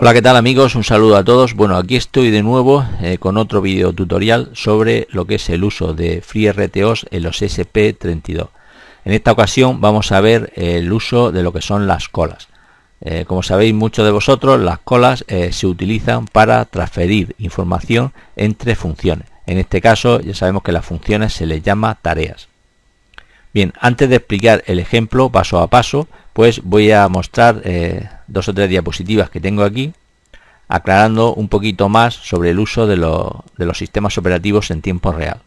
Hola, ¿qué tal amigos? Un saludo a todos. Bueno, aquí estoy de nuevo eh, con otro video tutorial sobre lo que es el uso de FreeRTOs en los SP32. En esta ocasión vamos a ver el uso de lo que son las colas. Eh, como sabéis muchos de vosotros, las colas eh, se utilizan para transferir información entre funciones. En este caso ya sabemos que las funciones se les llama tareas. Bien, antes de explicar el ejemplo paso a paso, pues voy a mostrar eh, dos o tres diapositivas que tengo aquí, aclarando un poquito más sobre el uso de, los sistemas operativos en tiempo real.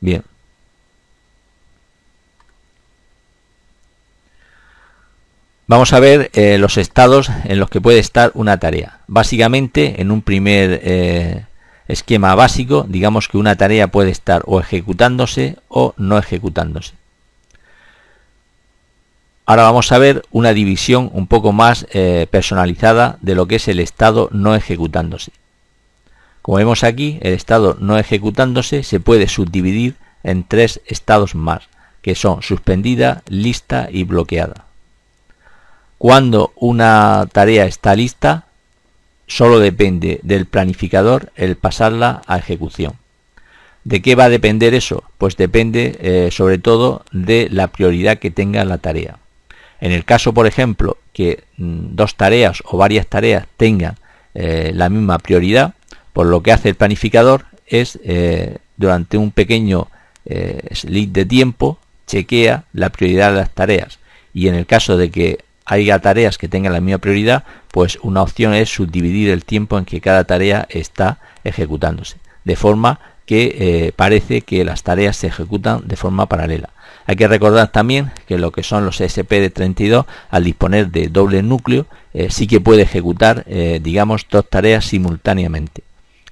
Bien. Vamos a ver eh, los estados en los que puede estar una tarea. Básicamente, en un primer eh, esquema básico, digamos que una tarea puede estar o ejecutándose o no ejecutándose. Ahora vamos a ver una división un poco más eh, personalizada de lo que es el estado no ejecutándose. Como vemos aquí, el estado no ejecutándose se puede subdividir en tres estados más, que son suspendida, lista y bloqueada. Cuando una tarea está lista, Solo depende del planificador el pasarla a ejecución. ¿De qué va a depender eso? Pues depende eh, sobre todo de la prioridad que tenga la tarea. En el caso, por ejemplo, que mm, dos tareas o varias tareas tengan eh, la misma prioridad, por pues lo que hace el planificador es eh, durante un pequeño slit de tiempo chequea la prioridad de las tareas. Y en el caso de que haya tareas que tengan la misma prioridad, pues una opción es subdividir el tiempo en que cada tarea está ejecutándose, de forma que eh, parece que las tareas se ejecutan de forma paralela. Hay que recordar también que lo que son los SP de 32 al disponer de doble núcleo, eh, sí que puede ejecutar, eh, digamos, dos tareas simultáneamente.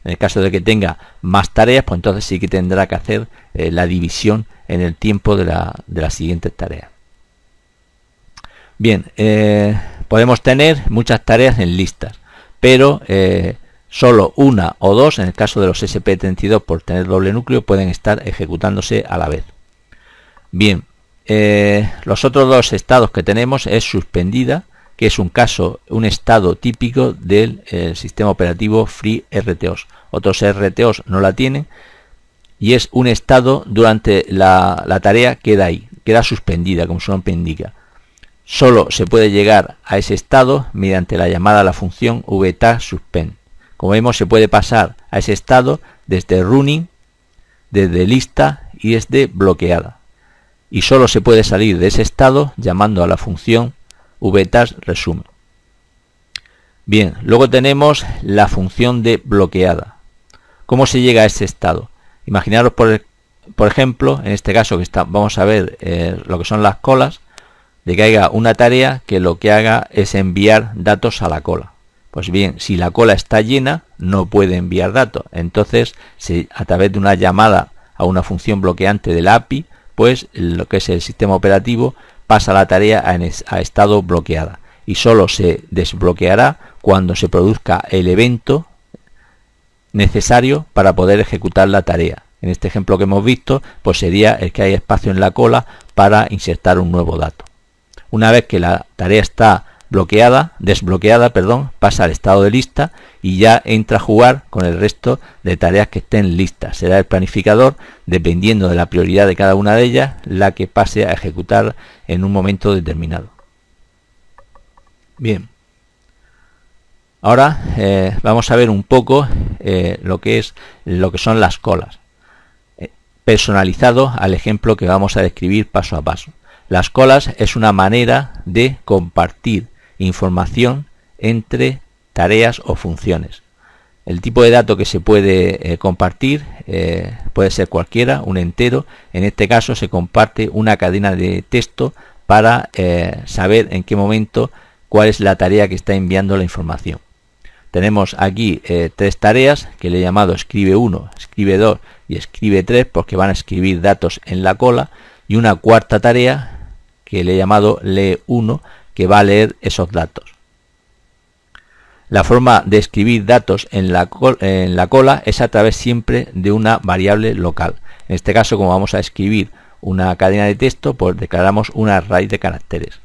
En el caso de que tenga más tareas, pues entonces sí que tendrá que hacer la división en el tiempo de, de las siguientes tareas. Bien, eh, podemos tener muchas tareas en listas, pero eh, solo una o dos, en el caso de los SP32 por tener doble núcleo, pueden estar ejecutándose a la vez. Bien, eh, los otros dos estados que tenemos es suspendida, que es un caso, un estado típico del sistema operativo FreeRTOS. Otros RTOs no la tienen y es un estado durante la, la tarea queda ahí, queda suspendida, como su nombre indica. Solo se puede llegar a ese estado mediante la llamada a la función vtag suspend. Como vemos, se puede pasar a ese estado desde running, desde lista y desde bloqueada. Y solo se puede salir de ese estado llamando a la función vtag resume. Bien, luego tenemos la función de bloqueada. ¿Cómo se llega a ese estado? Imaginaros, por, ejemplo, en este caso que vamos a ver eh, lo que son las colas de que haya una tarea que lo que haga es enviar datos a la cola. Pues bien, si la cola está llena, no puede enviar datos. Entonces, si a través de una llamada a una función bloqueante del API, pues lo que es el sistema operativo pasa la tarea a, a estado bloqueada y solo se desbloqueará cuando se produzca el evento necesario para poder ejecutar la tarea. En este ejemplo que hemos visto, pues sería el que hay espacio en la cola para insertar un nuevo dato. Una vez que la tarea está bloqueada, desbloqueada, perdón, pasa al estado de lista y ya entra a jugar con el resto de tareas que estén listas. Será el planificador, dependiendo de la prioridad de cada una de ellas, la que pase a ejecutar en un momento determinado. Bien. Ahora eh, vamos a ver un poco eh, lo que es lo que son las colas, eh, personalizado al ejemplo que vamos a describir paso a paso. Las colas es una manera de compartir información entre tareas o funciones. El tipo de dato que se puede eh, compartir eh, puede ser cualquiera, un entero. En este caso se comparte una cadena de texto para eh, saber en qué momento cuál es la tarea que está enviando la información. Tenemos aquí tres tareas que le he llamado escribe 1, escribe 2 y escribe 3 porque van a escribir datos en la cola y una cuarta tarea que le he llamado le 1 que va a leer esos datos. La forma de escribir datos en la, cola es a través siempre de una variable local. En este caso, como vamos a escribir una cadena de texto, pues declaramos una array de caracteres.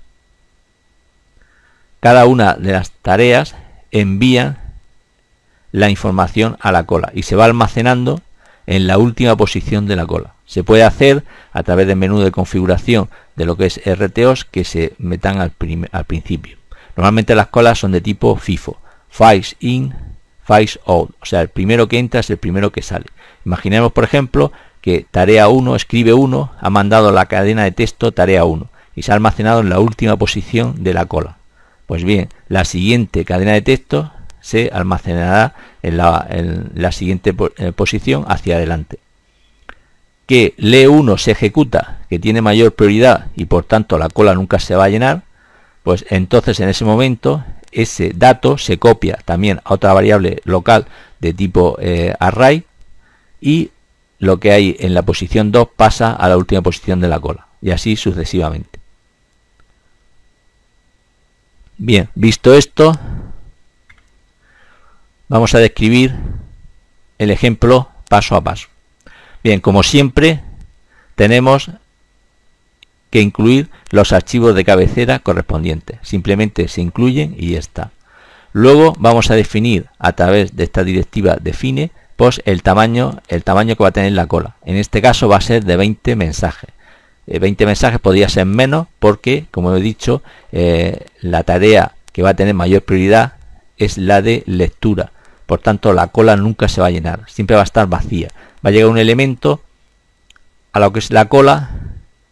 Cada una de las tareas envía la información a la cola y se va almacenando en la última posición de la cola. Se puede hacer a través del menú de configuración de lo que es RTOs que se metan al, principio. Normalmente las colas son de tipo FIFO, Files In, Files Out, o sea, el primero que entra es el primero que sale. Imaginemos, por ejemplo, que tarea 1, escribe 1, ha mandado la cadena de texto tarea 1 y se ha almacenado en la última posición de la cola. Pues bien, la siguiente cadena de texto se almacenará en la siguiente eh, posición hacia adelante que le 1 se ejecuta, que tiene mayor prioridad y por tanto la cola nunca se va a llenar, pues entonces en ese momento ese dato se copia también a otra variable local de tipo eh, array y lo que hay en la posición 2 pasa a la última posición de la cola y así sucesivamente. Bien, visto esto, vamos a describir el ejemplo paso a paso. Bien, como siempre, tenemos que incluir los archivos de cabecera correspondientes. Simplemente se incluyen y ya está. Luego vamos a definir a través de esta directiva define pues el tamaño, el tamaño que va a tener la cola. En este caso va a ser de 20 mensajes. 20 eh, mensajes podría ser menos porque, como he dicho, eh, la tarea que va a tener mayor prioridad es la de lectura. Por tanto, la cola nunca se va a llenar, siempre va a estar vacía. Va a llegar un elemento a lo que es la cola,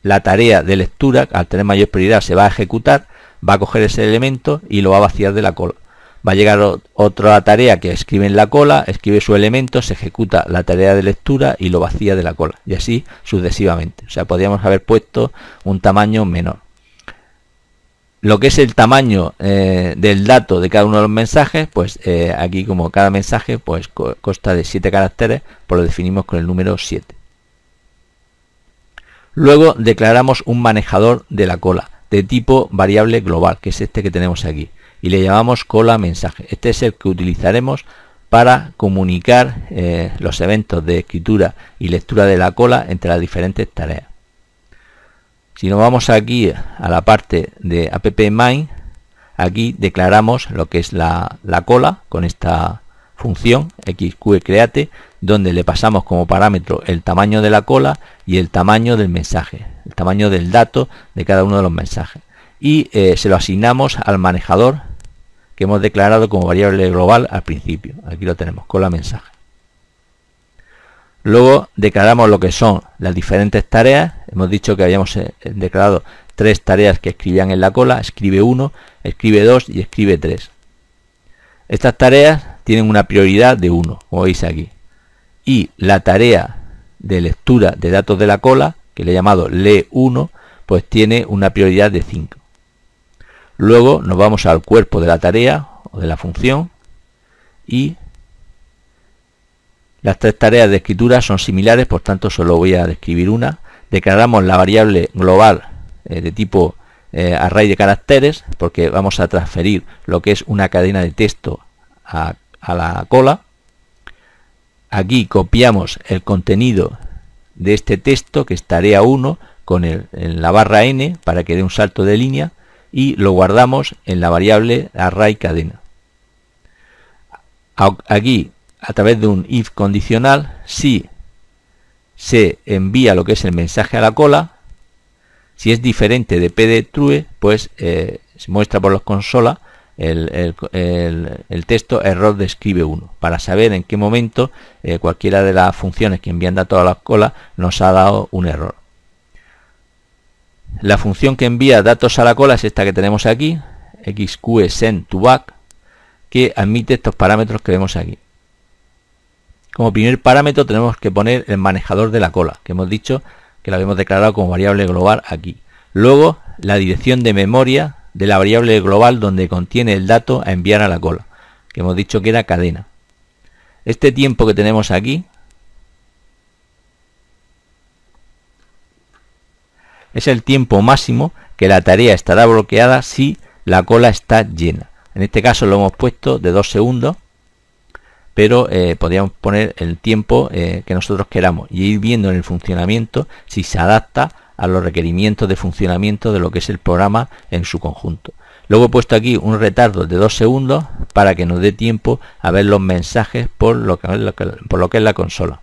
la tarea de lectura, al tener mayor prioridad, se va a ejecutar, va a coger ese elemento y lo va a vaciar de la cola. Va a llegar otra tarea que escribe en la cola, escribe su elemento, se ejecuta la tarea de lectura y lo vacía de la cola. Y así sucesivamente. O sea, podríamos haber puesto un tamaño menor lo que es el tamaño eh, del dato de cada uno de los mensajes, pues eh, aquí como cada mensaje pues consta de 7 caracteres, pues lo definimos con el número 7. Luego declaramos un manejador de la cola de tipo variable global, que es este que tenemos aquí, y le llamamos cola mensaje. Este es el que utilizaremos para comunicar eh, los eventos de escritura y lectura de la cola entre las diferentes tareas. Si nos vamos aquí a la parte de app main, aquí declaramos lo que es la, cola con esta función xqcreate, e donde le pasamos como parámetro el tamaño de la cola y el tamaño del mensaje, el tamaño del dato de cada uno de los mensajes. Y eh, se lo asignamos al manejador que hemos declarado como variable global al principio. Aquí lo tenemos, cola mensaje. Luego declaramos lo que son las diferentes tareas. Hemos dicho que habíamos eh, declarado tres tareas que escribían en la cola. Escribe 1, escribe 2 y escribe 3. Estas tareas tienen una prioridad de 1, como veis aquí. Y la tarea de lectura de datos de la cola, que le he llamado LE1, pues tiene una prioridad de 5. Luego nos vamos al cuerpo de la tarea o de la función y las tres tareas de escritura son similares, por tanto solo voy a describir una. Declaramos la variable global eh, de tipo eh, array de caracteres, porque vamos a transferir lo que es una cadena de texto a, la cola. Aquí copiamos el contenido de este texto, que es tarea 1, con el, en la barra n para que dé un salto de línea y lo guardamos en la variable array cadena. Aquí a través de un if condicional si se envía lo que es el mensaje a la cola. Si es diferente de PD true, pues eh, se muestra por las consolas el, texto error describe 1 para saber en qué momento eh, cualquiera de las funciones que envían datos a la cola nos ha dado un error. La función que envía datos a la cola es esta que tenemos aquí, xqsend to back, que admite estos parámetros que vemos aquí. Como primer parámetro tenemos que poner el manejador de la cola, que hemos dicho que la habíamos declarado como variable global aquí. Luego la dirección de memoria de la variable global donde contiene el dato a enviar a la cola, que hemos dicho que era cadena. Este tiempo que tenemos aquí es el tiempo máximo que la tarea estará bloqueada si la cola está llena. En este caso lo hemos puesto de 2 segundos pero eh, podríamos poner el tiempo eh, que nosotros queramos y ir viendo en el funcionamiento si se adapta a los requerimientos de funcionamiento de lo que es el programa en su conjunto. Luego he puesto aquí un retardo de dos segundos para que nos dé tiempo a ver los mensajes por lo que, es la consola.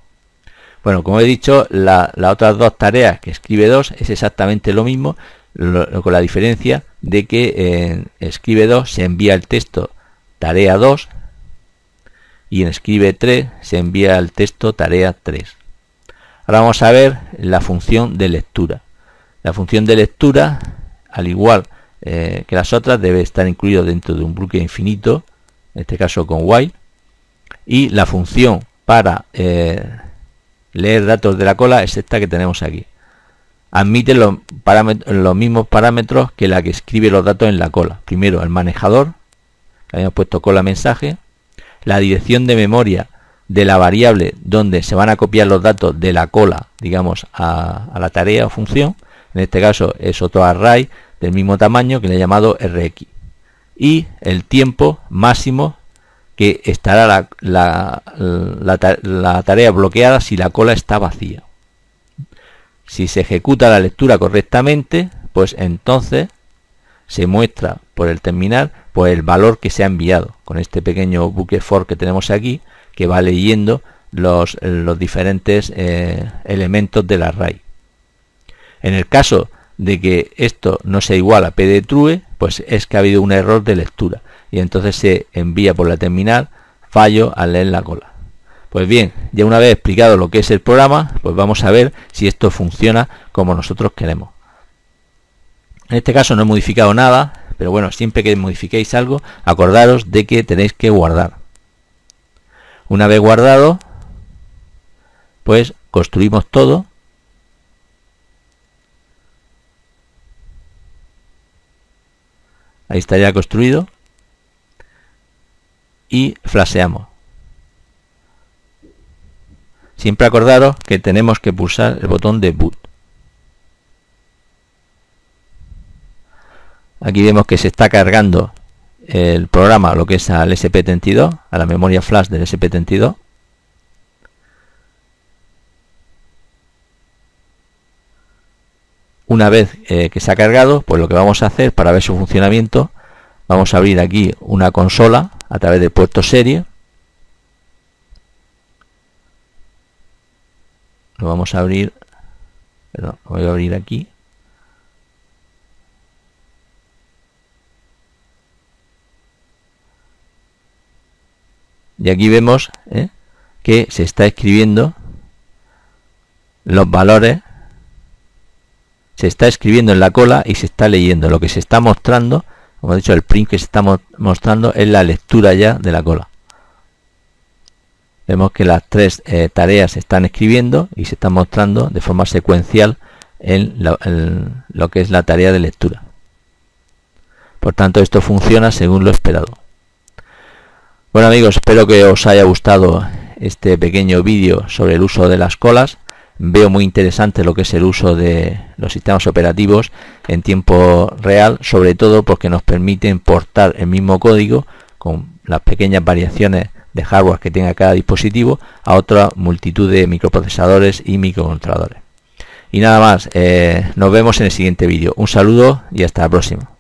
Bueno, como he dicho, las la otras dos tareas que escribe 2 es exactamente lo mismo, con la diferencia de que en eh, escribe 2 se envía el texto tarea 2 y en escribe 3 se envía al texto tarea 3. Ahora vamos a ver la función de lectura. La función de lectura, al igual eh, que las otras, debe estar incluido dentro de un bloque infinito, en este caso con while, y la función para eh, leer datos de la cola es esta que tenemos aquí. Admite los, los mismos parámetros que la que escribe los datos en la cola. Primero el manejador, que habíamos puesto cola mensaje, la dirección de memoria de la variable donde se van a copiar los datos de la cola, digamos, a, la tarea o función. En este caso es otro array del mismo tamaño que le he llamado rx. Y el tiempo máximo que estará la tarea bloqueada si la cola está vacía. Si se ejecuta la lectura correctamente, pues entonces se muestra por el terminal por el valor que se ha enviado con este pequeño buque for que tenemos aquí que va leyendo los, los diferentes eh, elementos del array. En el caso de que esto no sea igual a true pues es que ha habido un error de lectura y entonces se envía por la terminal fallo al leer la cola. Pues bien, ya una vez explicado lo que es el programa, pues vamos a ver si esto funciona como nosotros queremos. En este caso no he modificado nada, pero bueno, siempre que modifiquéis algo, acordaros de que tenéis que guardar. Una vez guardado, pues construimos todo. Ahí está ya construido. Y flaseamos Siempre acordaros que tenemos que pulsar el botón de boot. Aquí vemos que se está cargando el programa, lo que es al SP32, a la memoria flash del SP32. Una vez eh, que se ha cargado, pues lo que vamos a hacer para ver su funcionamiento, vamos a abrir aquí una consola a través de puerto serie. Lo vamos a abrir, perdón, lo voy a abrir aquí. Y aquí vemos ¿eh? que se está escribiendo los valores, se está escribiendo en la cola y se está leyendo. Lo que se está mostrando, como he dicho, el print que se está mostrando es la lectura ya de la cola. Vemos que las tres eh, tareas se están escribiendo y se están mostrando de forma secuencial en lo que es la tarea de lectura. Por tanto, esto funciona según lo esperado. Bueno amigos, espero que os haya gustado este pequeño vídeo sobre el uso de las colas. Veo muy interesante lo que es el uso de los sistemas operativos en tiempo real, sobre todo porque nos permite importar el mismo código con las pequeñas variaciones de hardware que tenga cada dispositivo a otra multitud de microprocesadores y microcontroladores. Y nada más, eh, nos vemos en el siguiente vídeo. Un saludo y hasta la próxima.